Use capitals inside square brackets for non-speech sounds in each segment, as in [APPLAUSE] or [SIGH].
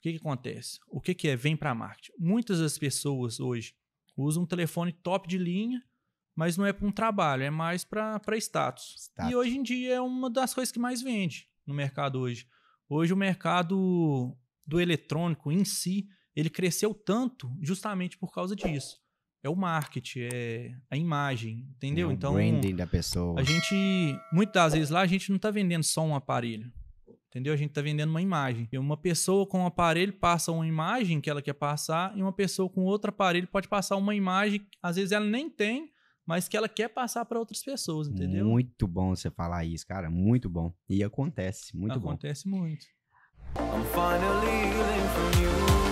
O que, que acontece? O que, que é vem para marketing? Muitas das pessoas hoje usam um telefone top de linha, mas não é para um trabalho, é mais para status. status. E hoje em dia é uma das coisas que mais vende no mercado hoje. Hoje o mercado do eletrônico em si, ele cresceu tanto justamente por causa disso. É o marketing, é a imagem, entendeu? É o então, branding da pessoa. A gente, muitas das vezes lá, a gente não está vendendo só um aparelho. Entendeu? A gente está vendendo uma imagem. E uma pessoa com um aparelho passa uma imagem que ela quer passar, e uma pessoa com outro aparelho pode passar uma imagem que às vezes ela nem tem, mas que ela quer passar para outras pessoas, entendeu? Muito bom você falar isso, cara. Muito bom. E acontece, muito acontece bom. Acontece muito. I'm finally from you.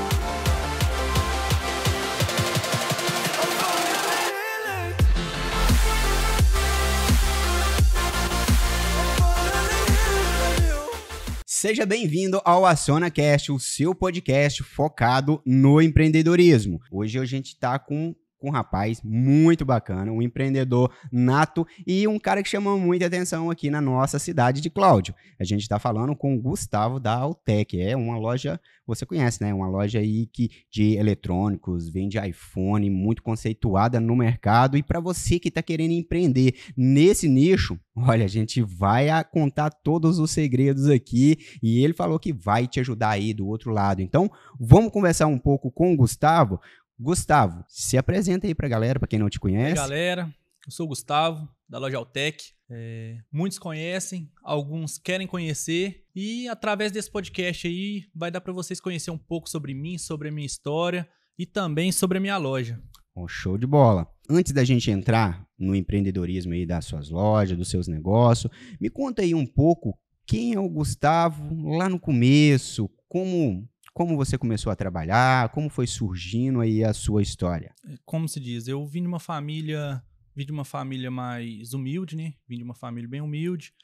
Seja bem-vindo ao AcionaCast, o seu podcast focado no empreendedorismo. Hoje a gente está com com um rapaz muito bacana, um empreendedor nato e um cara que chamou muita atenção aqui na nossa cidade de Cláudio. A gente está falando com o Gustavo da Altec, é uma loja, você conhece, né? Uma loja aí que de eletrônicos, vende iPhone, muito conceituada no mercado e para você que está querendo empreender nesse nicho, olha, a gente vai contar todos os segredos aqui e ele falou que vai te ajudar aí do outro lado. Então, vamos conversar um pouco com o Gustavo. Gustavo, se apresenta aí pra galera, para quem não te conhece. Oi, galera, eu sou o Gustavo, da loja Altec. É, muitos conhecem, alguns querem conhecer e através desse podcast aí vai dar para vocês conhecer um pouco sobre mim, sobre a minha história e também sobre a minha loja. Um show de bola. Antes da gente entrar no empreendedorismo aí das suas lojas, dos seus negócios, me conta aí um pouco quem é o Gustavo lá no começo, como como você começou a trabalhar? Como foi surgindo aí a sua história? É, como se diz, eu vim de uma família, vim de uma família mais humilde, né? Vim de uma família bem humilde.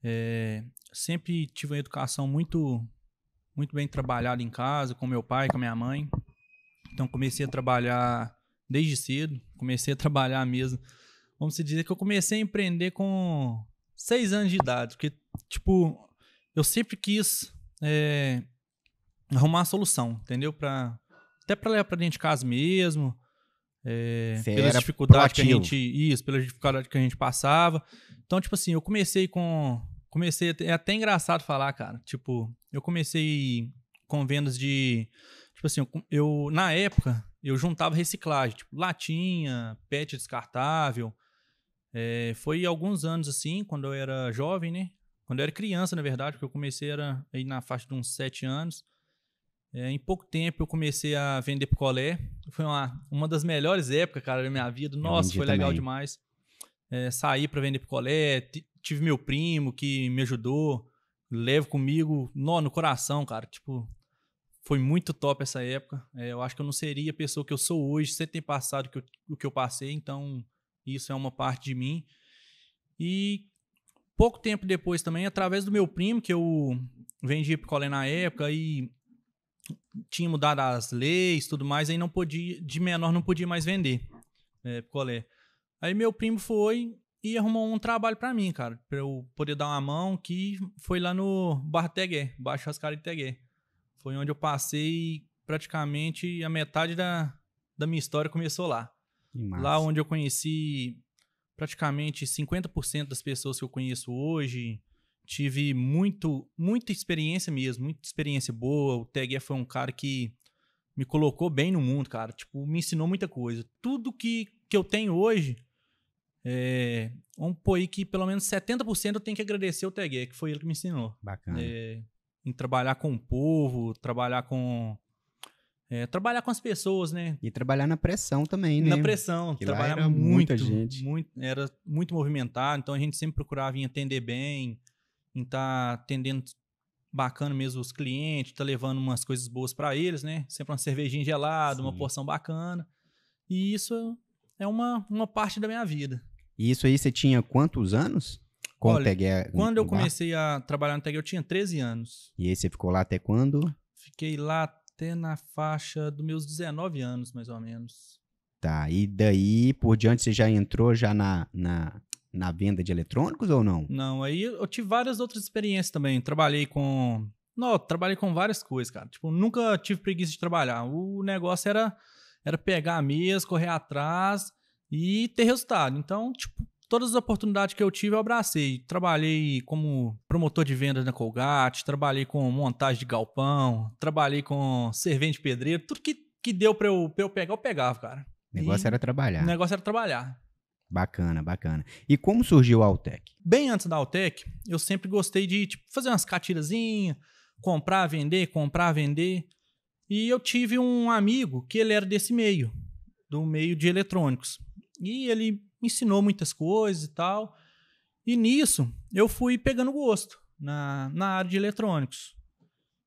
É, sempre tive uma educação muito, muito bem trabalhada em casa, com meu pai, com minha mãe. Então comecei a trabalhar desde cedo, comecei a trabalhar mesmo. Vamos se dizer que eu comecei a empreender com seis anos de idade, porque tipo eu sempre quis é, arrumar a solução, entendeu? Pra, até para levar para dentro de casa mesmo. É, pelas dificuldades que a gente ia, pelas dificuldades que a gente passava. Então, tipo assim, eu comecei com comecei é até engraçado falar, cara. Tipo, eu comecei com vendas de tipo assim, eu, eu na época eu juntava reciclagem, tipo latinha, PET descartável. É, foi alguns anos assim, quando eu era jovem, né? Quando eu era criança, na verdade, porque eu comecei era aí na faixa de uns sete anos. É, em pouco tempo eu comecei a vender picolé. Foi uma, uma das melhores épocas, cara, da minha vida. Nossa, foi legal também. demais. É, saí para vender picolé, tive meu primo que me ajudou, levo comigo, nó no coração, cara. Tipo, foi muito top essa época. É, eu acho que eu não seria a pessoa que eu sou hoje se ter passado o que, eu, o que eu passei, então isso é uma parte de mim. E pouco tempo depois também, através do meu primo, que eu vendi picolé na época e tinha mudado as leis, tudo mais, aí não podia, de menor não podia mais vender é, picolé. Aí meu primo foi e arrumou um trabalho para mim, cara, para eu poder dar uma mão, que foi lá no Bar Tegué, Baixo Rascari Tegué. Foi onde eu passei praticamente a metade da, da minha história começou lá. Lá onde eu conheci praticamente 50% das pessoas que eu conheço hoje, tive muito, muita experiência mesmo, muita experiência boa. O Teguia foi um cara que me colocou bem no mundo, cara. Tipo, me ensinou muita coisa. Tudo que, que eu tenho hoje, é, vamos pôr aí que pelo menos 70% eu tenho que agradecer o Teguia, que foi ele que me ensinou. Bacana. É, em trabalhar com o povo, trabalhar com é, trabalhar com as pessoas, né? E trabalhar na pressão também, né? Na pressão, que trabalhar muito, muita gente. Muito, era muito movimentado, então a gente sempre procurava em atender bem, em estar tá atendendo bacana mesmo os clientes, tá levando umas coisas boas para eles, né? Sempre uma cervejinha gelada, Sim. uma porção bacana. E isso é uma, uma parte da minha vida. E isso aí você tinha quantos anos? Com Olha, Tegué, quando eu comecei a trabalhar no Tegué, eu tinha 13 anos. E aí você ficou lá até quando? Fiquei lá até na faixa dos meus 19 anos, mais ou menos. Tá, e daí por diante você já entrou já na, na na venda de eletrônicos ou não? Não, aí eu tive várias outras experiências também. Trabalhei com. Não, trabalhei com várias coisas, cara. Tipo, nunca tive preguiça de trabalhar. O negócio era, era pegar a mesa, correr atrás e ter resultado. Então, tipo, todas as oportunidades que eu tive, eu abracei. Trabalhei como promotor de vendas na Colgate, trabalhei com montagem de galpão, trabalhei com servente pedreiro, tudo que, que deu pra eu, pra eu pegar, eu pegava, cara. O negócio e era trabalhar. O negócio era trabalhar. Bacana, bacana. E como surgiu a Altec? Bem antes da Altec, eu sempre gostei de tipo, fazer umas catirazinhas, comprar, vender, comprar, vender. E eu tive um amigo que ele era desse meio, do meio de eletrônicos. E ele me ensinou muitas coisas e tal. E nisso eu fui pegando gosto na, na área de eletrônicos.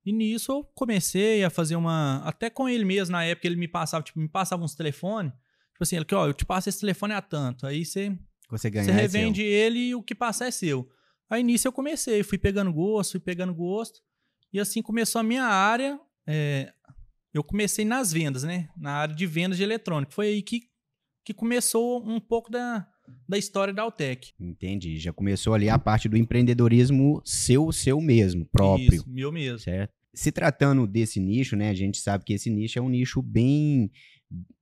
E nisso eu comecei a fazer uma. Até com ele mesmo, na época, ele me passava, tipo, me passava uns telefones Tipo assim, ele que, ó, eu te passo esse telefone a tanto. Aí você. Você ganha. Você né, revende é ele e o que passar é seu. Aí nisso eu comecei, fui pegando gosto, fui pegando gosto. E assim começou a minha área. É, eu comecei nas vendas, né? Na área de vendas de eletrônico. Foi aí que, que começou um pouco da, da história da Altec. Entendi. Já começou ali a parte do empreendedorismo seu, seu mesmo, próprio. Isso, meu mesmo. Certo? Se tratando desse nicho, né? A gente sabe que esse nicho é um nicho bem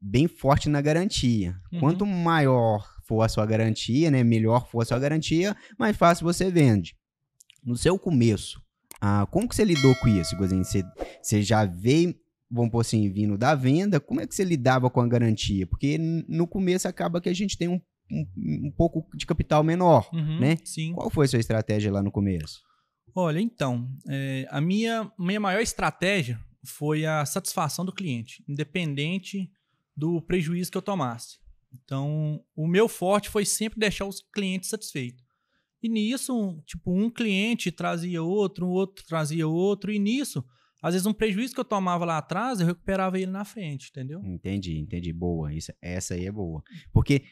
bem forte na garantia. Uhum. Quanto maior for a sua garantia, né, melhor for a sua garantia, mais fácil você vende. No seu começo, ah, como que você lidou com isso, Gozinho? Você, você já veio, vamos por assim, vindo da venda, como é que você lidava com a garantia? Porque no começo acaba que a gente tem um, um, um pouco de capital menor, uhum, né? Sim. Qual foi a sua estratégia lá no começo? Olha, então, é, a minha, minha maior estratégia foi a satisfação do cliente, independente do prejuízo que eu tomasse. Então, o meu forte foi sempre deixar os clientes satisfeitos. E nisso, tipo, um cliente trazia outro, outro trazia outro, e nisso, às vezes um prejuízo que eu tomava lá atrás, eu recuperava ele na frente, entendeu? Entendi, entendi. Boa, isso, essa aí é boa. Porque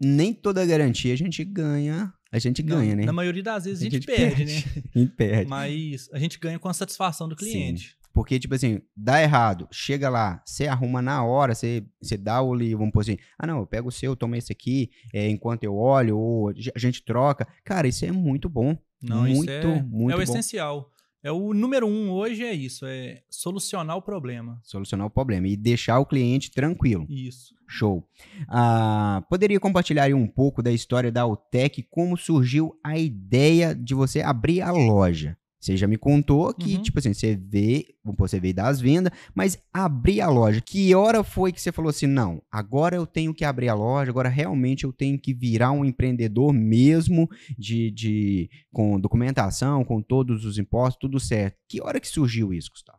nem toda garantia a gente ganha, a gente ganha, né? Na maioria das vezes a, gente, a gente perde, perde, né? [LAUGHS] a gente perde. Mas a gente ganha com a satisfação do cliente. Sim. Porque, tipo assim, dá errado, chega lá, você arruma na hora, você, você dá o livro, vamos por assim, ah, não, eu pego o seu, toma esse aqui, é, enquanto eu olho, ou a gente troca. Cara, isso é muito bom. Não, muito, é, muito É o bom. essencial. É o número um hoje é isso, é solucionar o problema. Solucionar o problema e deixar o cliente tranquilo. Isso. Show. Ah, poderia compartilhar um pouco da história da Altec, como surgiu a ideia de você abrir a loja? Você já me contou que, uhum. tipo assim, você vê, você veio das vendas, mas abrir a loja. Que hora foi que você falou assim, não, agora eu tenho que abrir a loja, agora realmente eu tenho que virar um empreendedor mesmo, de, de com documentação, com todos os impostos, tudo certo. Que hora que surgiu isso, Gustavo?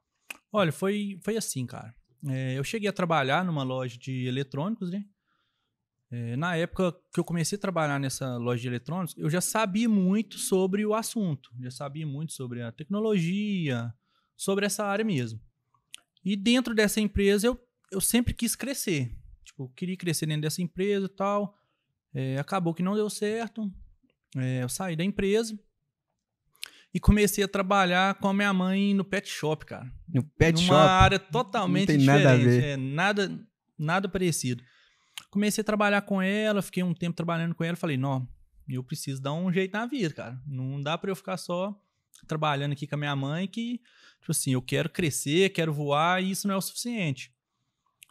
Olha, foi, foi assim, cara. É, eu cheguei a trabalhar numa loja de eletrônicos, né? É, na época que eu comecei a trabalhar nessa loja de eletrônicos, eu já sabia muito sobre o assunto, já sabia muito sobre a tecnologia, sobre essa área mesmo. E dentro dessa empresa eu, eu sempre quis crescer. Tipo, eu queria crescer dentro dessa empresa e tal. É, acabou que não deu certo. É, eu saí da empresa e comecei a trabalhar com a minha mãe no pet shop, cara. No pet Numa shop? Uma área totalmente não tem diferente. Nada a ver. É, nada, nada parecido. Comecei a trabalhar com ela, fiquei um tempo trabalhando com ela, falei, não, eu preciso dar um jeito na vida, cara. Não dá para eu ficar só trabalhando aqui com a minha mãe que, tipo assim, eu quero crescer, quero voar e isso não é o suficiente.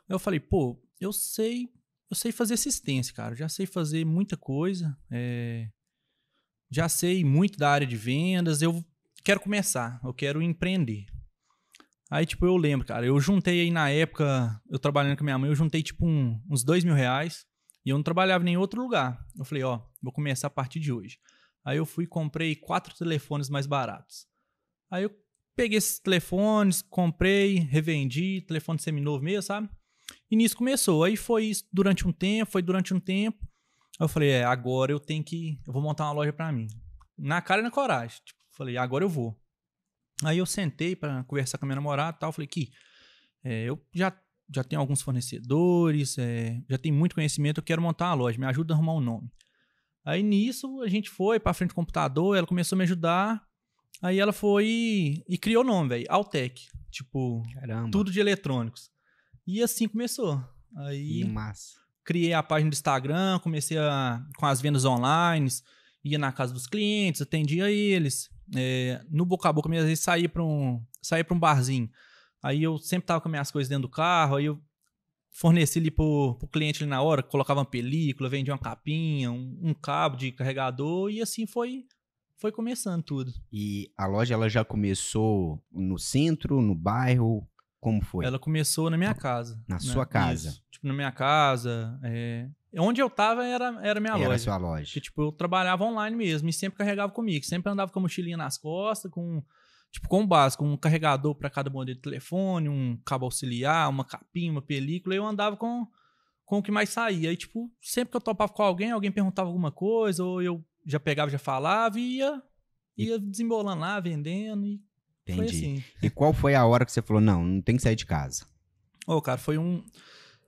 Eu falei, pô, eu sei, eu sei fazer assistência, cara. Já sei fazer muita coisa, é... já sei muito da área de vendas. Eu quero começar, eu quero empreender. Aí, tipo, eu lembro, cara, eu juntei aí na época, eu trabalhando com minha mãe, eu juntei, tipo, um, uns dois mil reais e eu não trabalhava em nenhum outro lugar. Eu falei, ó, vou começar a partir de hoje. Aí eu fui e comprei quatro telefones mais baratos. Aí eu peguei esses telefones, comprei, revendi, telefone seminovo mesmo, sabe? E nisso começou. Aí foi isso durante um tempo, foi durante um tempo. Aí eu falei, é, agora eu tenho que. Eu vou montar uma loja para mim. Na cara e na coragem. Tipo, falei, agora eu vou. Aí eu sentei para conversar com a minha namorada e tal. Falei que é, eu já, já tenho alguns fornecedores, é, já tenho muito conhecimento, eu quero montar uma loja, me ajuda a arrumar um nome. Aí nisso a gente foi para frente do computador, ela começou a me ajudar. Aí ela foi e, e criou o nome, velho, Altec. Tipo, Caramba. tudo de eletrônicos. E assim começou. Aí criei a página do Instagram, comecei a, com as vendas online, ia na casa dos clientes, atendia eles, é, no boca a boca às vezes para um, sair para um barzinho. Aí eu sempre tava com minhas coisas dentro do carro, aí eu fornecia ali pro, pro cliente ali na hora, colocava uma película, vendia uma capinha, um, um cabo de carregador e assim foi foi começando tudo. E a loja ela já começou no centro, no bairro, como foi? Ela começou na minha casa. Na né? sua casa? Isso. Tipo, na minha casa. É... Onde eu tava era, era minha era loja. Era sua loja. Que, tipo, eu trabalhava online mesmo e sempre carregava comigo. Sempre andava com a mochilinha nas costas, com, tipo, com o básico, um carregador para cada modelo de telefone, um cabo auxiliar, uma capinha, uma película. E eu andava com, com o que mais saía. E, tipo, sempre que eu topava com alguém, alguém perguntava alguma coisa, ou eu já pegava, já falava e ia, ia desembolando lá, vendendo. E Entendi. Assim. E qual foi a hora que você falou, não, não tem que sair de casa? Ô, oh, cara, foi um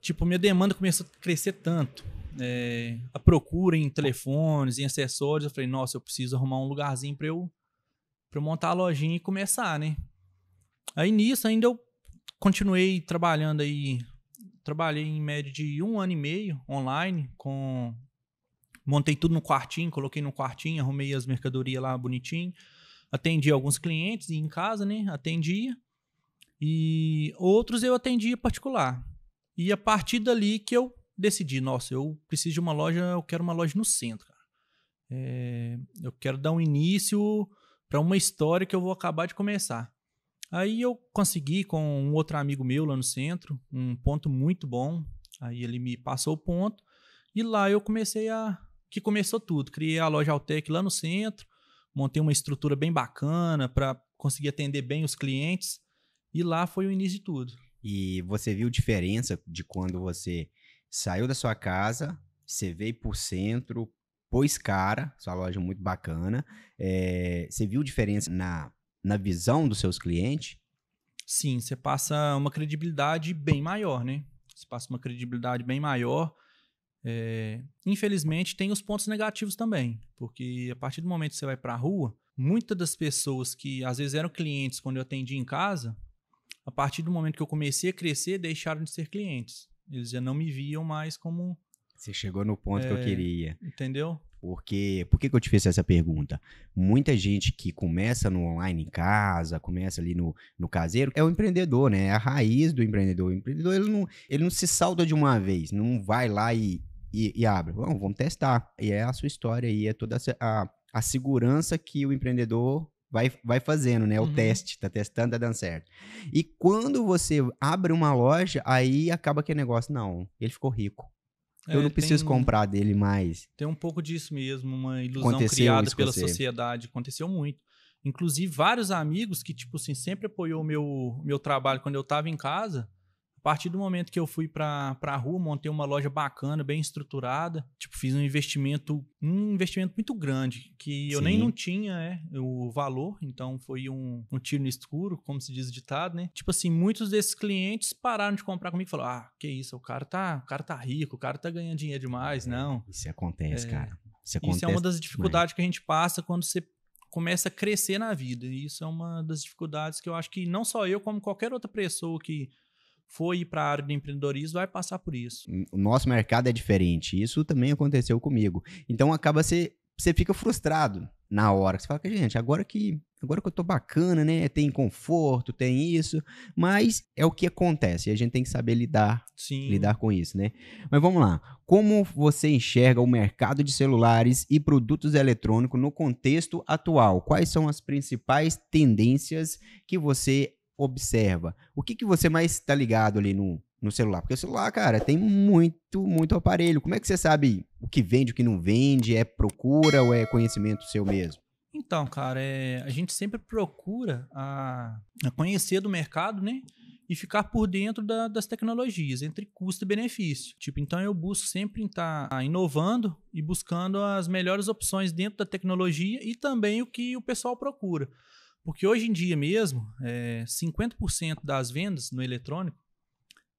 tipo, minha demanda começou a crescer tanto. É, a procura em telefones, em acessórios, eu falei, nossa, eu preciso arrumar um lugarzinho para eu, eu montar a lojinha e começar, né? Aí nisso ainda eu continuei trabalhando aí, trabalhei em média de um ano e meio online com... Montei tudo no quartinho, coloquei no quartinho, arrumei as mercadorias lá bonitinho. Atendi alguns clientes em casa, né? Atendia. E outros eu atendia particular. E a partir dali que eu decidi, nossa, eu preciso de uma loja, eu quero uma loja no centro, cara. É, eu quero dar um início para uma história que eu vou acabar de começar. Aí eu consegui com um outro amigo meu lá no centro, um ponto muito bom. Aí ele me passou o ponto e lá eu comecei a que começou tudo. Criei a loja Altec lá no centro, montei uma estrutura bem bacana para conseguir atender bem os clientes e lá foi o início de tudo. E você viu diferença de quando você saiu da sua casa, você veio pro centro, pôs cara, sua loja muito bacana. É, você viu diferença na, na visão dos seus clientes? Sim, você passa uma credibilidade bem maior, né? Você passa uma credibilidade bem maior. É, infelizmente, tem os pontos negativos também, porque a partir do momento que você vai para a rua, muitas das pessoas que às vezes eram clientes quando eu atendi em casa, a partir do momento que eu comecei a crescer, deixaram de ser clientes. Eles já não me viam mais como. Você chegou no ponto é, que eu é, queria. Entendeu? Porque, por que, que eu te fiz essa pergunta? Muita gente que começa no online em casa, começa ali no, no caseiro, é o empreendedor, né? É a raiz do empreendedor. O empreendedor ele não, ele não se salda de uma vez, não vai lá e, e, e abre. vamos vamos testar. E é a sua história e é toda a, a segurança que o empreendedor vai, vai fazendo, né? O uhum. teste, tá testando, tá dando certo. E quando você abre uma loja, aí acaba aquele é negócio, não, ele ficou rico. Eu é, não preciso tem, comprar dele mais. Tem um pouco disso mesmo, uma ilusão aconteceu criada pela sociedade. Aconteceu muito. Inclusive, vários amigos que, tipo assim, sempre apoiou o meu, meu trabalho quando eu tava em casa, partir do momento que eu fui pra, pra rua, montei uma loja bacana, bem estruturada, tipo, fiz um investimento, um investimento muito grande, que eu Sim. nem não tinha é, o valor, então foi um, um tiro no escuro, como se diz o ditado, né? Tipo assim, muitos desses clientes pararam de comprar comigo e falaram: ah, que isso, o cara tá, o cara tá rico, o cara tá ganhando dinheiro demais, é, não. Isso acontece, é, cara. Isso, acontece isso é uma das dificuldades demais. que a gente passa quando você começa a crescer na vida. E isso é uma das dificuldades que eu acho que não só eu, como qualquer outra pessoa que foi para a área de empreendedorismo vai passar por isso. O nosso mercado é diferente. Isso também aconteceu comigo. Então acaba você você fica frustrado na hora. Você fala que gente, agora que agora que eu tô bacana, né? Tem conforto, tem isso, mas é o que acontece. E a gente tem que saber lidar, Sim. lidar com isso, né? Mas vamos lá. Como você enxerga o mercado de celulares e produtos eletrônicos no contexto atual? Quais são as principais tendências que você observa? O que, que você mais está ligado ali no, no celular? Porque o celular, cara, tem muito, muito aparelho. Como é que você sabe o que vende, o que não vende? É procura ou é conhecimento seu mesmo? Então, cara, é, a gente sempre procura a, a conhecer do mercado, né? E ficar por dentro da, das tecnologias, entre custo e benefício. Tipo, então eu busco sempre estar tá ah, inovando e buscando as melhores opções dentro da tecnologia e também o que o pessoal procura. Porque hoje em dia mesmo, é, 50% das vendas no eletrônico,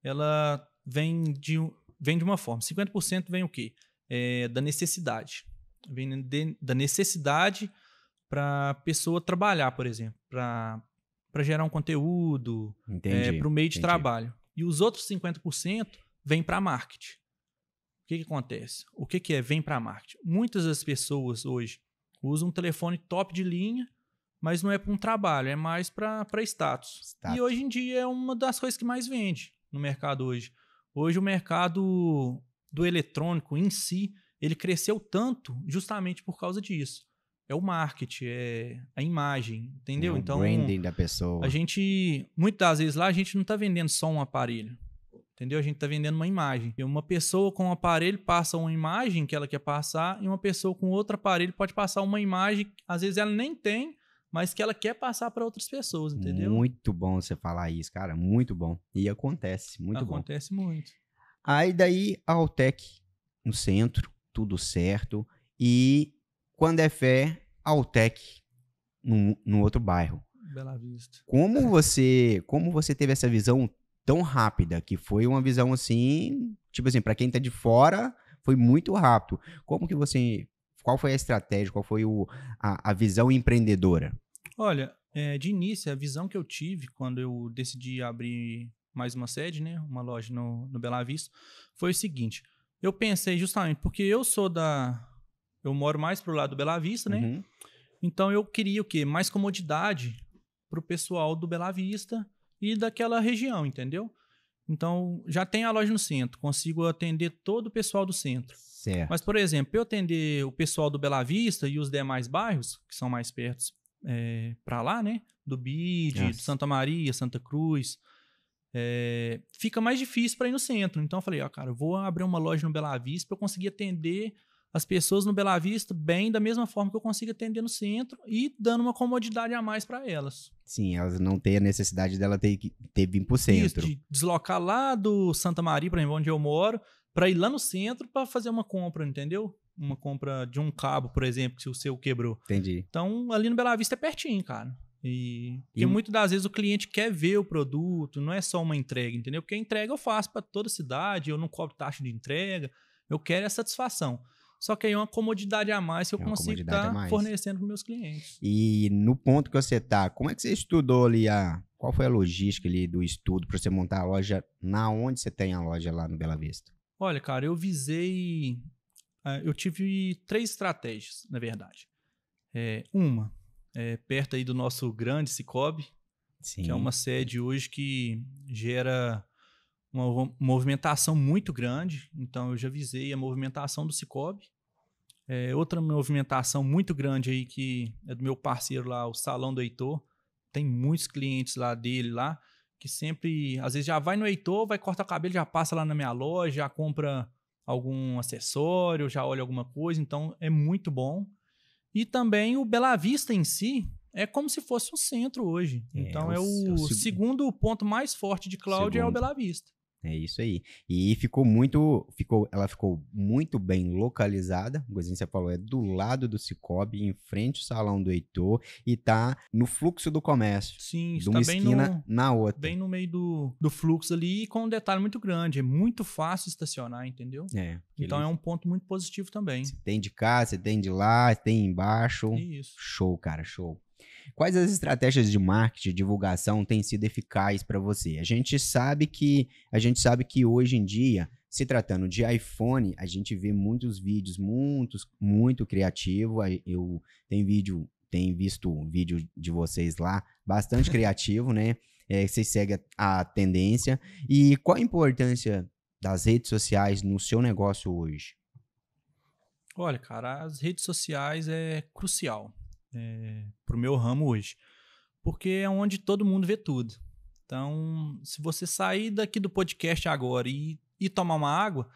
ela vem de, vem de uma forma. 50% vem o quê? É, da necessidade. Vem de, da necessidade para a pessoa trabalhar, por exemplo, para gerar um conteúdo, é, para o meio de entendi. trabalho. E os outros 50% vem para marketing. O que, que, acontece? O que, que é vem para marketing? Muitas das pessoas hoje usam um telefone top de linha mas não é para um trabalho, é mais para status. status. E hoje em dia é uma das coisas que mais vende no mercado hoje. Hoje o mercado do eletrônico em si, ele cresceu tanto justamente por causa disso. É o marketing, é a imagem, entendeu? É então, branding da pessoa. A gente, muitas vezes lá, a gente não está vendendo só um aparelho, entendeu? A gente está vendendo uma imagem. E uma pessoa com um aparelho passa uma imagem que ela quer passar, e uma pessoa com outro aparelho pode passar uma imagem que às vezes ela nem tem, mas que ela quer passar para outras pessoas, entendeu? Muito bom você falar isso, cara, muito bom. E acontece, muito acontece bom. Acontece muito. Aí daí a Altec no centro, tudo certo, e quando é fé, a Altec no, no outro bairro. Bela Vista. Como você, como você teve essa visão tão rápida, que foi uma visão assim, tipo assim, para quem tá de fora, foi muito rápido. Como que você, qual foi a estratégia, qual foi o, a, a visão empreendedora? Olha, é, de início, a visão que eu tive quando eu decidi abrir mais uma sede, né, uma loja no, no Bela Vista, foi o seguinte. Eu pensei justamente porque eu sou da. Eu moro mais pro lado do Bela Vista, né? Uhum. Então eu queria o quê? Mais comodidade pro pessoal do Bela Vista e daquela região, entendeu? Então, já tem a loja no centro, consigo atender todo o pessoal do centro. Certo. Mas, por exemplo, eu atender o pessoal do Bela Vista e os demais bairros, que são mais perto, é, eh, para lá, né? Do BID, Nossa. Santa Maria, Santa Cruz. É, fica mais difícil para ir no centro. Então eu falei, ó, ah, cara, eu vou abrir uma loja no Bela Vista para eu conseguir atender as pessoas no Bela Vista bem da mesma forma que eu consigo atender no centro e dando uma comodidade a mais para elas. Sim, elas não têm a necessidade dela ter que ter vir pro centro. Isso, de deslocar lá do Santa Maria, para onde eu moro, para ir lá no centro para fazer uma compra, entendeu? uma compra de um cabo, por exemplo, se o seu quebrou. Entendi. Então, ali no Bela Vista é pertinho, cara. E, e muitas das vezes o cliente quer ver o produto, não é só uma entrega, entendeu? Porque a entrega eu faço para toda a cidade, eu não cobro taxa de entrega, eu quero a é satisfação. Só que aí é uma comodidade a mais que eu é consigo estar tá fornecendo para meus clientes. E no ponto que você está, como é que você estudou ali a. Qual foi a logística ali do estudo para você montar a loja na onde você tem a loja lá no Bela Vista? Olha, cara, eu visei ah, eu tive três estratégias, na verdade. É, uma, é, perto aí do nosso grande Cicobi, Sim. que é uma sede hoje que gera uma movimentação muito grande. Então, eu já visei a movimentação do Cicobi. É, outra movimentação muito grande aí que é do meu parceiro lá, o Salão do Heitor. Tem muitos clientes lá dele lá, que sempre, às vezes já vai no Heitor, vai cortar o cabelo, já passa lá na minha loja, já compra algum acessório, já olha alguma coisa, então é muito bom. E também o Bela Vista em si é como se fosse um centro hoje. É, então é o, é, é o, segundo ponto mais forte de Cláudio é o Bela Vista. É isso aí. E ficou muito, ficou, ela ficou muito bem localizada. O você falou, é do lado do Cicobi, em frente ao salão do Heitor e tá no fluxo do comércio. Sim, de tá uma está esquina no, na outra. Bem no meio do, do fluxo ali e com um detalhe muito grande, é muito fácil estacionar, entendeu? É. Então é um ponto muito positivo também. Você tem de cá, você tem de lá, você tem embaixo. Isso. Show, cara, show. Quais as estratégias de marketing, divulgação têm sido eficazes para você? A gente sabe que a gente sabe que hoje em dia se tratando de iPhone, a gente vê muitos vídeos, muitos, muito criativo. Eu tenho vídeo, tenho visto vídeo de vocês lá, bastante [LAUGHS] criativo, né? É, vocês seguem a, a tendência. E qual a importância das redes sociais no seu negócio hoje? Olha, cara, as redes sociais é crucial é, para o meu ramo hoje, porque é onde todo mundo vê tudo. Então, se você sair daqui do podcast agora e, e tomar uma água,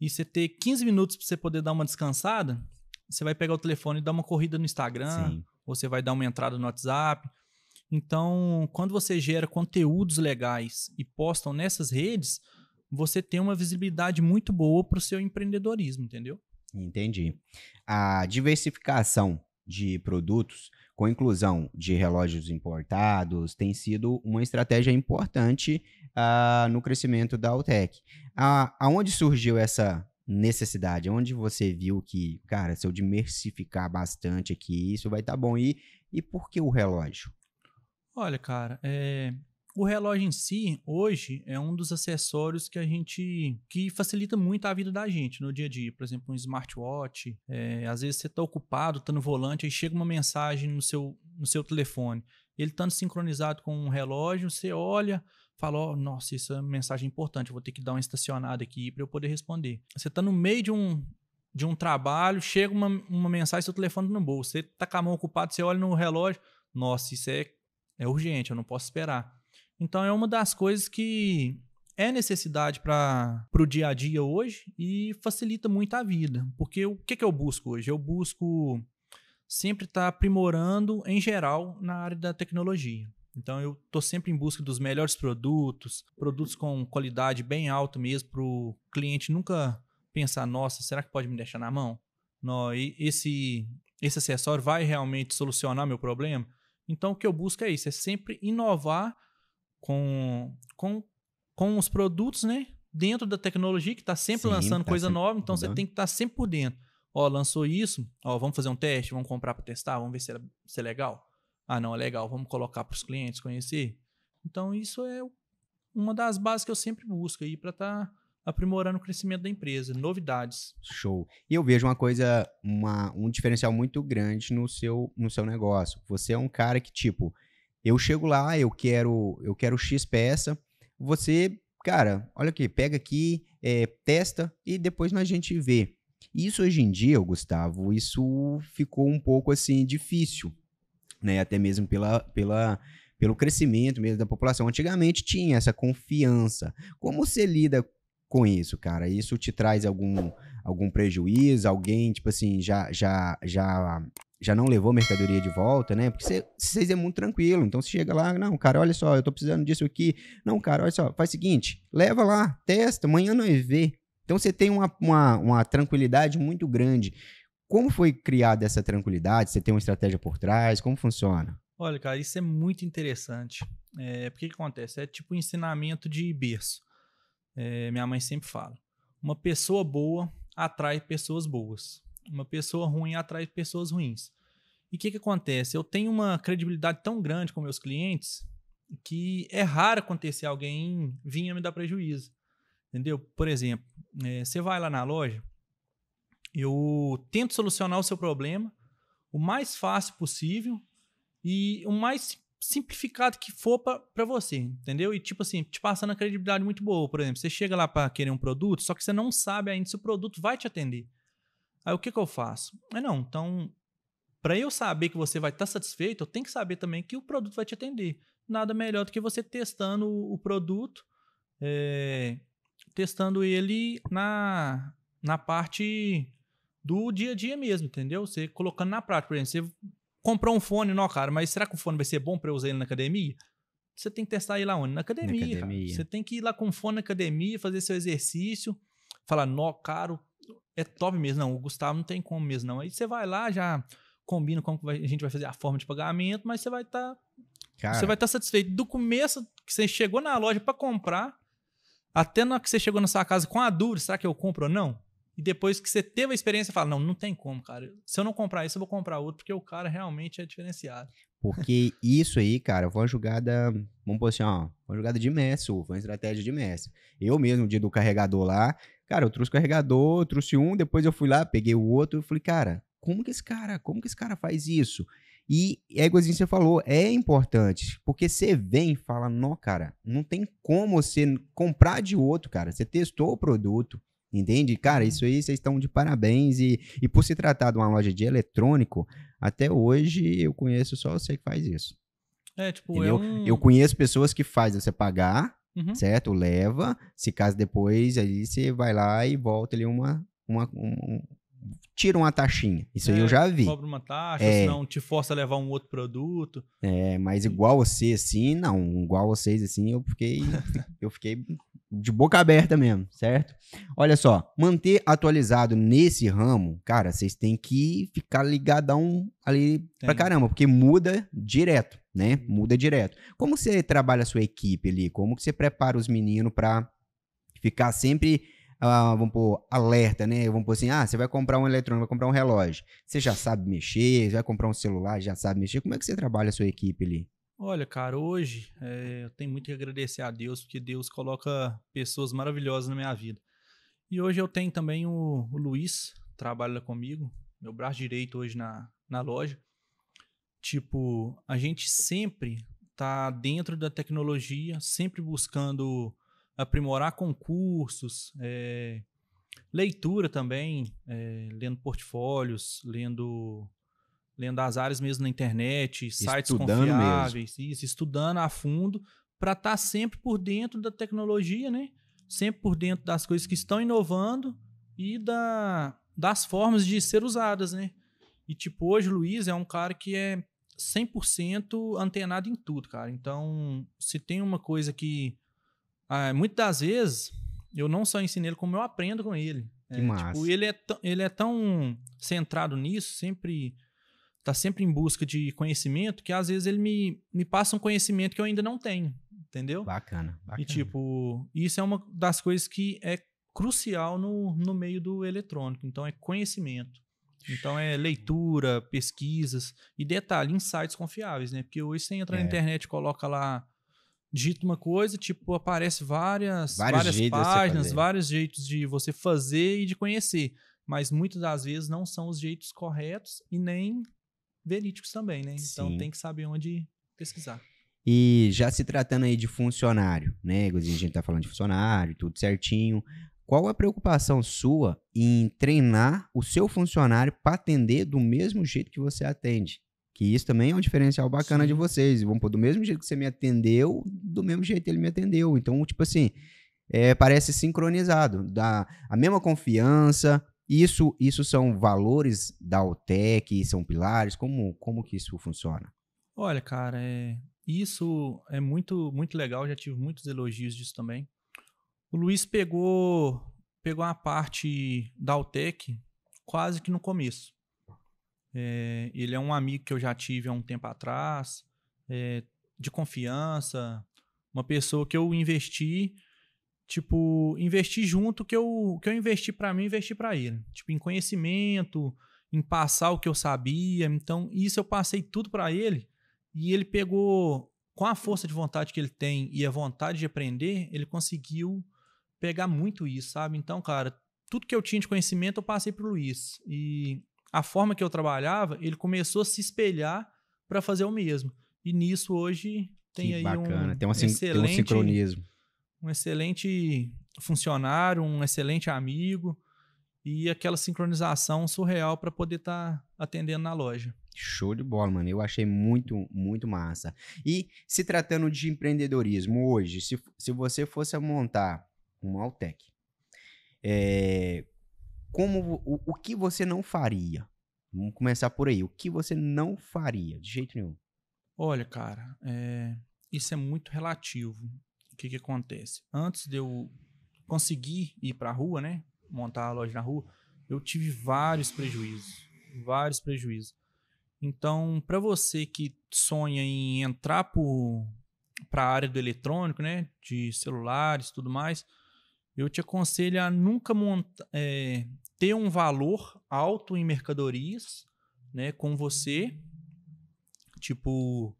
e você ter 15 minutos para você poder dar uma descansada, você vai pegar o telefone e dar uma corrida no Instagram, Sim. ou você vai dar uma entrada no WhatsApp. Então, quando você gera conteúdos legais e postam nessas redes, você tem uma visibilidade muito boa para o seu empreendedorismo, entendeu? Entendi. A diversificação de produtos com inclusão de relógios importados tem sido uma estratégia importante uh, no crescimento da Altec. Uh, aonde surgiu essa necessidade? Onde você viu que, cara, se eu diversificar bastante aqui, isso vai estar tá bom? E, e por que o relógio? Olha, cara, é, o relógio em si, hoje, é um dos acessórios que a gente. que facilita muito a vida da gente no dia a dia. Por exemplo, um smartwatch. É, às vezes você está ocupado, está no volante, aí chega uma mensagem no seu, no seu telefone. Ele estando sincronizado com um relógio, você olha, fala: oh, nossa, isso é uma mensagem importante, vou ter que dar uma estacionada aqui para eu poder responder. Você está no meio de um, de um trabalho, chega uma, uma mensagem, seu telefone no bolso. Você tá com a mão ocupada, você olha no relógio, nossa, isso é, é urgente, eu não posso esperar. Então é uma das coisas que é necessidade para o dia a dia hoje e facilita muito a vida. Porque o que, que eu busco hoje? Eu busco sempre estar tá aprimorando em geral na área da tecnologia. Então eu estou sempre em busca dos melhores produtos, produtos com qualidade bem alta mesmo, para o cliente nunca pensar, nossa, será que pode me deixar na mão? Não, esse, esse acessório vai realmente solucionar meu problema? Então o que eu busco é isso, é sempre inovar com, com, com os produtos, né? Dentro da tecnologia, que está sempre Sim, lançando tá coisa sempre nova, então mudando. você tem que estar tá sempre por dentro. Ó, lançou isso, ó, vamos fazer um teste, vamos comprar para testar, vamos ver se é, se é legal. Ah, não, é legal, vamos colocar para os clientes conhecer. Então, isso é uma das bases que eu sempre busco aí para estar tá aprimorando o crescimento da empresa, novidades. Show. E eu vejo uma coisa, uma, um diferencial muito grande no seu, no seu negócio. Você é um cara que, tipo, eu chego lá, eu quero, eu quero X peça. Você, cara, olha aqui, pega aqui, é, testa e depois a gente vê. Isso hoje em dia, Gustavo, isso ficou um pouco assim difícil, né? Até mesmo pela, pela pelo crescimento mesmo da população. Antigamente tinha essa confiança. Como você lida com isso, cara? Isso te traz algum, algum prejuízo? Alguém, tipo assim, já, já, já já não levou mercadoria de volta, né? Porque vocês é muito tranquilo. Então você chega lá, não, cara, olha só, eu tô precisando disso aqui. Não, cara, olha só, faz o seguinte, leva lá, testa, amanhã não é ver. Então você tem uma, uma, uma tranquilidade muito grande. Como foi criada essa tranquilidade? Você tem uma estratégia por trás? Como funciona? Olha, cara, isso é muito interessante. É, porque que acontece? É tipo um ensinamento de berço. É, minha mãe sempre fala: uma pessoa boa atrai pessoas boas. Uma pessoa ruim atrai pessoas ruins. E o que, que acontece? Eu tenho uma credibilidade tão grande com meus clientes que é raro acontecer alguém vir me dar prejuízo. Entendeu? Por exemplo, é, você vai lá na loja, eu tento solucionar o seu problema o mais fácil possível e o mais simplificado que for para você, entendeu? E tipo assim, te passando a credibilidade muito boa. Por exemplo, você chega lá para querer um produto, só que você não sabe ainda se o produto vai te atender. Aí o que, que eu faço? É não, então, para eu saber que você vai estar tá satisfeito, eu tenho que saber também que o produto vai te atender. Nada melhor do que você testando o produto, é, testando ele na, na parte do dia a dia mesmo, entendeu? Você colocando na prática, por exemplo, você comprou um fone, não, cara, mas será que o fone vai ser bom para eu usar ele na academia? Você tem que testar ele lá onde? Na academia. Na academia. Você tem que ir lá com o fone na academia, fazer seu exercício, falar, nó, cara, é top mesmo, não, o Gustavo não tem como mesmo, não. Aí você vai lá, já combina como a gente vai fazer a forma de pagamento, mas você vai estar. Tá, você vai estar tá satisfeito. Do começo que você chegou na loja para comprar, até na que você chegou na sua casa com a dúvida, será que eu compro ou não? E depois que você teve a experiência, fala: não, não tem como, cara. Se eu não comprar isso, eu vou comprar outro, porque o cara realmente é diferenciado. Porque isso aí, cara, foi uma jogada, vamos pôr assim, ó, uma jogada de mestre, foi uma estratégia de mestre. Eu mesmo, dia do carregador lá, Cara, eu trouxe carregador, eu trouxe um, depois eu fui lá, peguei o outro, eu falei, cara, como que esse cara, como que esse cara faz isso? E é igualzinho você falou, é importante, porque você vem e fala, não, cara, não tem como você comprar de outro, cara. Você testou o produto, entende? Cara, uhum. isso aí vocês estão de parabéns. E, e por se tratar de uma loja de eletrônico, até hoje eu conheço só você que faz isso. É, tipo, É um... Eu conheço pessoas que fazem você pagar uhum. certo? Leva, se caso depois, aí você vai lá e volta ali uma, uma, um, tira uma taxinha. Isso é, aí eu é, já vi. Cobra uma taxa, é. senão te força a levar um outro produto. É, mas igual você, assim, não. Igual vocês, assim, eu fiquei, [LAUGHS] eu fiquei de boca aberta mesmo, certo? Olha só, manter atualizado nesse ramo, cara, vocês têm que ficar ligadão ali Tem. pra caramba, porque muda direto, né? Muda direto. Como você trabalha a sua equipe ali? Como que você prepara os meninos pra ficar sempre ah, vamos pôr, alerta, né? Vamos pôr assim, ah, você vai comprar um eletrônico, vai comprar um relógio. Você já sabe mexer, vai comprar um celular, já sabe mexer. Como é que você trabalha a sua equipe ali? Olha, cara, hoje é, eu tenho muito que agradecer a Deus, porque Deus coloca pessoas maravilhosas na minha vida. E hoje eu tenho também o, o Luiz, trabalha comigo, meu braço direito hoje na, na loja. Tipo, a gente sempre tá dentro da tecnologia, sempre buscando aprimorar concursos, é, leitura também, é, lendo portfólios, lendo lendo as áreas mesmo na internet, sites estudando confiáveis, isso, estudando a fundo para estar tá sempre por dentro da tecnologia, né? Sempre por dentro das coisas que estão inovando e da, das formas de ser usadas, né? E tipo, hoje o Luiz é um cara que é 100% antenado em tudo, cara. Então, se tem uma coisa que ah, muitas das vezes, eu não só ensino ele, como eu aprendo com ele. Que é, tipo, massa. Tipo, ele é, ele é tão centrado nisso, sempre tá sempre em busca de conhecimento, que às vezes ele me, me passa um conhecimento que eu ainda não tenho, entendeu? Bacana, bacana. E tipo, isso é uma das coisas que é crucial no, no meio do eletrônico. Então é conhecimento. Então é leitura, pesquisas e detalhe, insights confiáveis, né? Porque hoje você entra é. na internet e coloca lá Dito uma coisa, tipo, aparece várias, vários várias páginas, vários jeitos de você fazer e de conhecer. Mas muitas das vezes não são os jeitos corretos e nem verídicos também, né? Então Sim. Então tem que saber onde pesquisar. E já se tratando aí de funcionário, né, A gente tá falando de funcionário, tudo certinho. Qual a preocupação sua em treinar o seu funcionário para atender do mesmo jeito que você atende? Que isso também é um diferencial bacana Sim. de vocês. Vamos pôr, do mesmo jeito que você me atendeu, do mesmo jeito ele me atendeu. Então, tipo assim, é, parece sincronizado. Dá a mesma confiança. Isso, isso são valores da UTEC, são pilares. Como, como que isso funciona? Olha, cara, é, isso é muito, muito legal. Já tive muitos elogios disso também. O Luiz pegou, pegou uma parte da UTEC quase que no começo. É, ele é um amigo que eu já tive há um tempo atrás, é, de confiança, uma pessoa que eu investi, tipo, investi junto que eu que eu investi para mim, investi para ele, tipo em conhecimento, em passar o que eu sabia. Então, isso eu passei tudo para ele e ele pegou com a força de vontade que ele tem e a vontade de aprender, ele conseguiu pegar muito isso, sabe? Então, cara, tudo que eu tinha de conhecimento eu passei pro Luiz. E a forma que eu trabalhava, ele começou a se espelhar para fazer o mesmo. E nisso hoje tem que aí bacana. um tem, uma, excelente, tem um sincronismo. Um excelente funcionário, um excelente amigo e aquela sincronização surreal para poder estar tá atendendo na loja. Show de bola, mano. Eu achei muito, muito massa. E se tratando de empreendedorismo hoje, se, se você fosse montar um Altec, é, como o, o que você não faria? Vamos começar por aí. O que você não faria de jeito nenhum? Olha, cara, é, isso é muito relativo. O que, que acontece? Antes de eu conseguir ir para a rua, né? Montar a loja na rua, eu tive vários prejuízos, vários prejuízos. Então, para você que sonha em entrar para a área do eletrônico, né, de celulares, tudo mais, eu te aconselho a nunca monta, é, ter um valor alto em mercadorias né, com você, tipo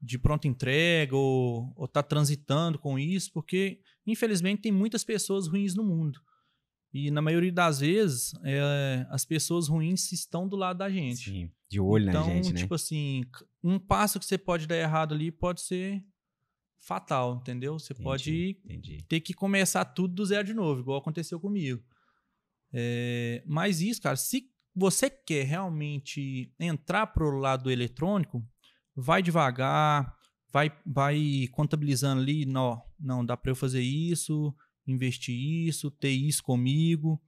de pronta entrega ou, ou tá transitando com isso, porque infelizmente tem muitas pessoas ruins no mundo. E na maioria das vezes, é, as pessoas ruins estão do lado da gente. Sim, de olho então, na gente, Então, tipo assim, um passo que você pode dar errado ali pode ser fatal, entendeu? Você pode entendi. ter que começar tudo do zero de novo, igual aconteceu comigo. É, mas isso, cara, se você quer realmente entrar pro lado eletrônico, vai devagar, vai, vai contabilizando ali, não, não dá para eu fazer isso, investir isso, ter isso comigo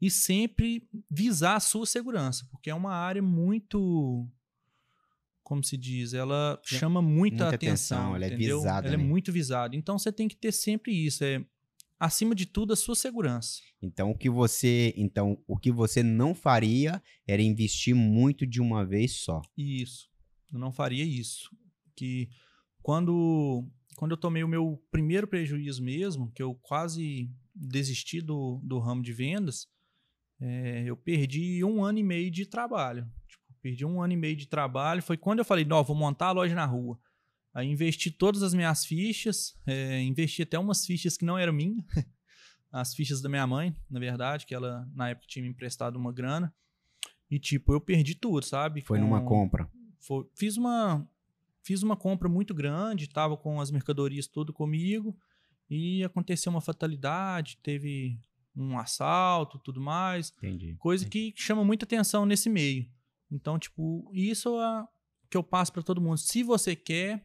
e sempre visar a sua segurança, porque é uma área muito como se diz, ela chama muita, muita atenção, atenção, Ela é visada. Ela é né? é muito visada. Então você tem que ter sempre isso. É, acima de tudo a sua segurança. Então o que você, então o que você não faria era investir muito de uma vez só. Isso. Eu não faria isso. Que quando quando eu tomei o meu primeiro prejuízo mesmo, que eu quase desisti do, do ramo de vendas, é, eu perdi um ano e meio de trabalho. Perdi um ano e meio de trabalho. Foi quando eu falei, não, vou montar a loja na rua. Aí investi todas as minhas fichas, é, investi até umas fichas que não eram minhas, [LAUGHS] as fichas da minha mãe, na verdade, que ela na época tinha me emprestado uma grana. E tipo, eu perdi tudo, sabe? Foi com, numa compra. Foi, fiz uma fiz uma compra muito grande, tava com as mercadorias tudo comigo e aconteceu uma fatalidade, teve um assalto, tudo mais. Entendi. Coisa entendi. que chama muita atenção nesse meio. Então, tipo, isso é que eu passo para todo mundo. Se você quer,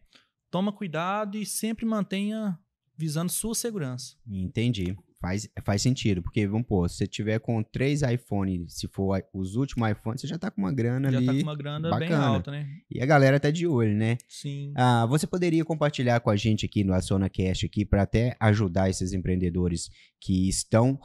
toma cuidado e sempre mantenha visando sua segurança. Entendi. Faz, faz sentido, porque vamos pôr, se você tiver com três iPhones, se for os últimos iPhones, você já tá com uma grana já tá ali. Já tá com uma grana bacana. bem alta, né? E a galera tá de olho, né? Sim. Ah, você poderia compartilhar com a gente aqui no AcionaCast aqui para até ajudar esses empreendedores que estão